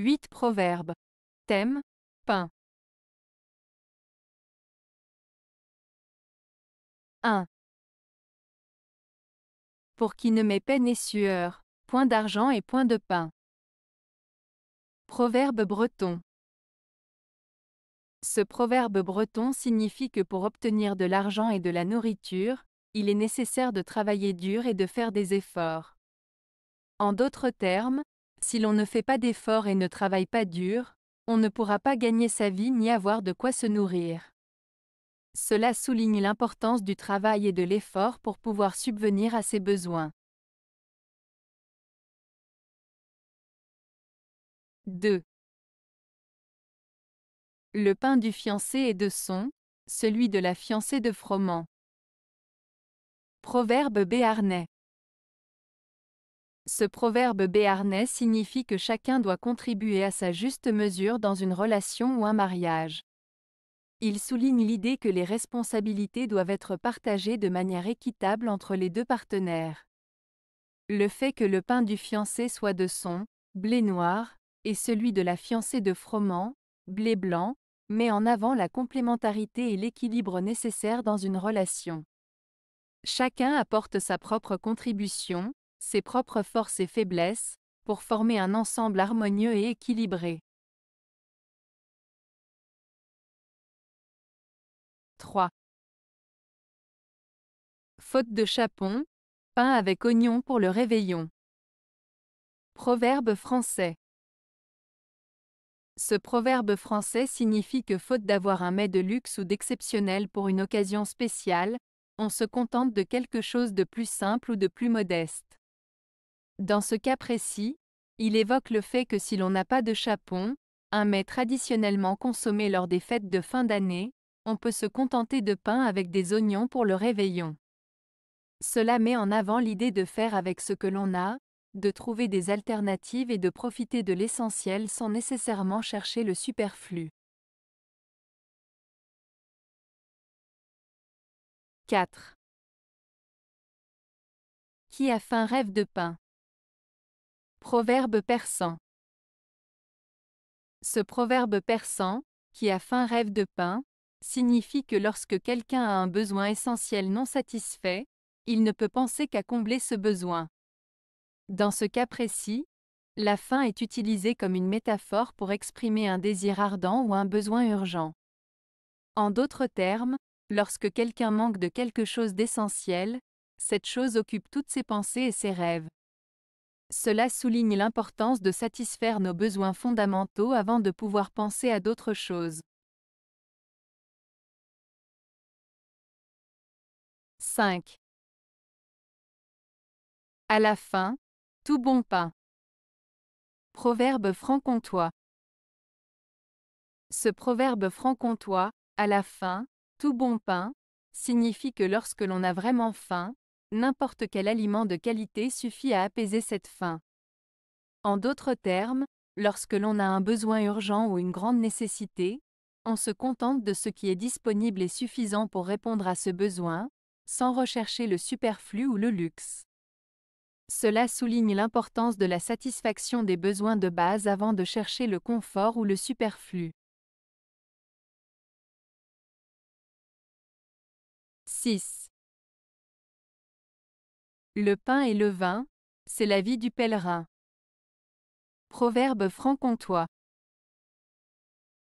8 Proverbes. Thème Pain. 1. Pour qui ne met peine et sueur, point d'argent et point de pain. Proverbe breton. Ce proverbe breton signifie que pour obtenir de l'argent et de la nourriture, il est nécessaire de travailler dur et de faire des efforts. En d'autres termes, si l'on ne fait pas d'efforts et ne travaille pas dur, on ne pourra pas gagner sa vie ni avoir de quoi se nourrir. Cela souligne l'importance du travail et de l'effort pour pouvoir subvenir à ses besoins. 2. Le pain du fiancé est de son, celui de la fiancée de froment. Proverbe béarnais. Ce proverbe béarnais signifie que chacun doit contribuer à sa juste mesure dans une relation ou un mariage. Il souligne l'idée que les responsabilités doivent être partagées de manière équitable entre les deux partenaires. Le fait que le pain du fiancé soit de son, blé noir, et celui de la fiancée de froment, blé blanc, met en avant la complémentarité et l'équilibre nécessaires dans une relation. Chacun apporte sa propre contribution, ses propres forces et faiblesses, pour former un ensemble harmonieux et équilibré. 3. Faute de chapon, pain avec oignon pour le réveillon. Proverbe français. Ce proverbe français signifie que faute d'avoir un mets de luxe ou d'exceptionnel pour une occasion spéciale, on se contente de quelque chose de plus simple ou de plus modeste. Dans ce cas précis, il évoque le fait que si l'on n'a pas de chapon, un mets traditionnellement consommé lors des fêtes de fin d'année, on peut se contenter de pain avec des oignons pour le réveillon. Cela met en avant l'idée de faire avec ce que l'on a, de trouver des alternatives et de profiter de l'essentiel sans nécessairement chercher le superflu. 4. Qui a faim rêve de pain. Proverbe persan. Ce proverbe persan, qui a faim rêve de pain, signifie que lorsque quelqu'un a un besoin essentiel non satisfait, il ne peut penser qu'à combler ce besoin. Dans ce cas précis, la faim est utilisée comme une métaphore pour exprimer un désir ardent ou un besoin urgent. En d'autres termes, lorsque quelqu'un manque de quelque chose d'essentiel, cette chose occupe toutes ses pensées et ses rêves. Cela souligne l'importance de satisfaire nos besoins fondamentaux avant de pouvoir penser à d'autres choses. 5. À la fin, tout bon pain. Proverbe franc-comtois. Ce proverbe franc-comtois, à la fin, tout bon pain, signifie que lorsque l'on a vraiment faim, n'importe quel aliment de qualité suffit à apaiser cette faim. En d'autres termes, lorsque l'on a un besoin urgent ou une grande nécessité, on se contente de ce qui est disponible et suffisant pour répondre à ce besoin, sans rechercher le superflu ou le luxe. Cela souligne l'importance de la satisfaction des besoins de base avant de chercher le confort ou le superflu. 6. Le pain et le vin, c'est la vie du pèlerin. Proverbe franc-comtois.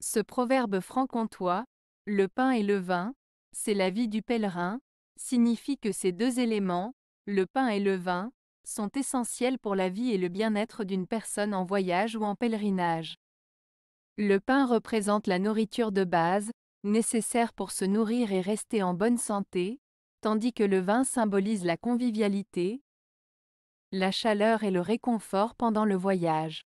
Ce proverbe franc-comtois, le pain et le vin, c'est la vie du pèlerin, signifie que ces deux éléments, le pain et le vin, sont essentiels pour la vie et le bien-être d'une personne en voyage ou en pèlerinage. Le pain représente la nourriture de base, nécessaire pour se nourrir et rester en bonne santé, tandis que le vin symbolise la convivialité, la chaleur et le réconfort pendant le voyage.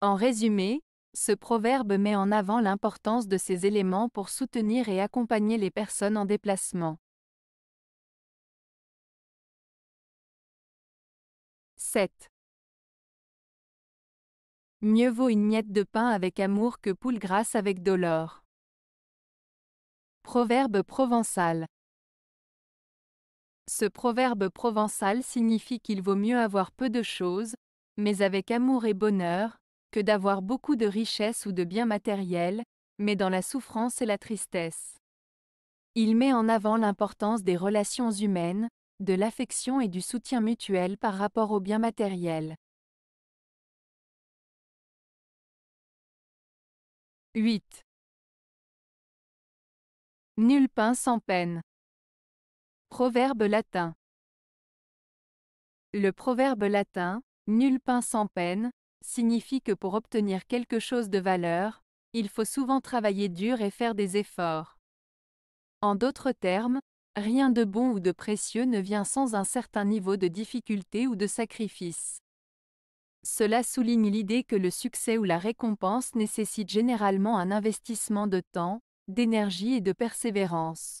En résumé, ce proverbe met en avant l'importance de ces éléments pour soutenir et accompagner les personnes en déplacement. 7. Mieux vaut une miette de pain avec amour que poule grasse avec dolore. Proverbe provençal. Ce proverbe provençal signifie qu'il vaut mieux avoir peu de choses, mais avec amour et bonheur, que d'avoir beaucoup de richesses ou de biens matériels, mais dans la souffrance et la tristesse. Il met en avant l'importance des relations humaines, de l'affection et du soutien mutuel par rapport aux biens matériels. 8. Nul pain sans peine. Proverbe latin. Le proverbe latin, nul pain sans peine, signifie que pour obtenir quelque chose de valeur, il faut souvent travailler dur et faire des efforts. En d'autres termes, rien de bon ou de précieux ne vient sans un certain niveau de difficulté ou de sacrifice. Cela souligne l'idée que le succès ou la récompense nécessite généralement un investissement de temps, d'énergie et de persévérance.